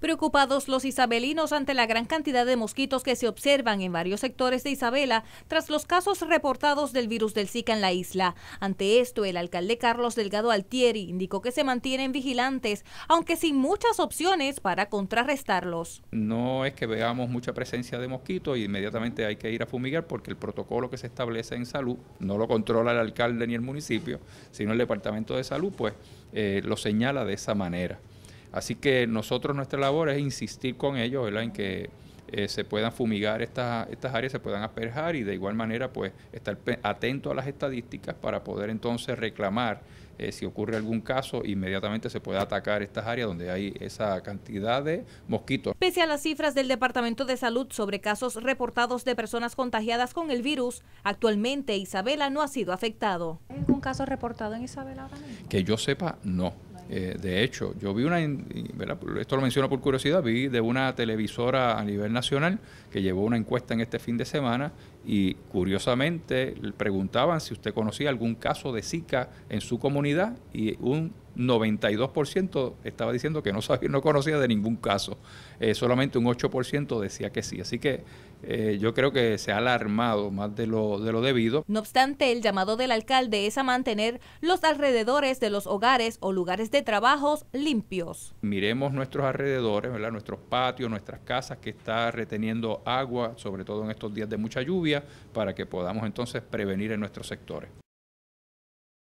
Preocupados los isabelinos ante la gran cantidad de mosquitos que se observan en varios sectores de Isabela tras los casos reportados del virus del Zika en la isla. Ante esto, el alcalde Carlos Delgado Altieri indicó que se mantienen vigilantes, aunque sin muchas opciones para contrarrestarlos. No es que veamos mucha presencia de mosquitos y e inmediatamente hay que ir a fumigar porque el protocolo que se establece en salud no lo controla el alcalde ni el municipio, sino el departamento de salud, pues eh, lo señala de esa manera. Así que nosotros, nuestra labor es insistir con ellos, En que eh, se puedan fumigar estas, estas áreas, se puedan asperjar y de igual manera pues estar atento a las estadísticas para poder entonces reclamar eh, si ocurre algún caso, inmediatamente se puede atacar estas áreas donde hay esa cantidad de mosquitos. Pese a las cifras del Departamento de Salud sobre casos reportados de personas contagiadas con el virus, actualmente Isabela no ha sido afectado. ¿Hay algún caso reportado en Isabela? Que yo sepa, no. Eh, de hecho, yo vi una, esto lo menciono por curiosidad, vi de una televisora a nivel nacional que llevó una encuesta en este fin de semana y curiosamente le preguntaban si usted conocía algún caso de Zika en su comunidad y un 92% estaba diciendo que no sabía, no conocía de ningún caso. Eh, solamente un 8% decía que sí. Así que eh, yo creo que se ha alarmado más de lo, debido. No obstante, el llamado del alcalde es a mantener los alrededores de los hogares o lugares de trabajos limpios. Miremos nuestros alrededores, nuestros patios, nuestras casas, que está reteniendo agua, sobre todo en estos días de mucha lluvia, para que podamos entonces prevenir en nuestros sectores.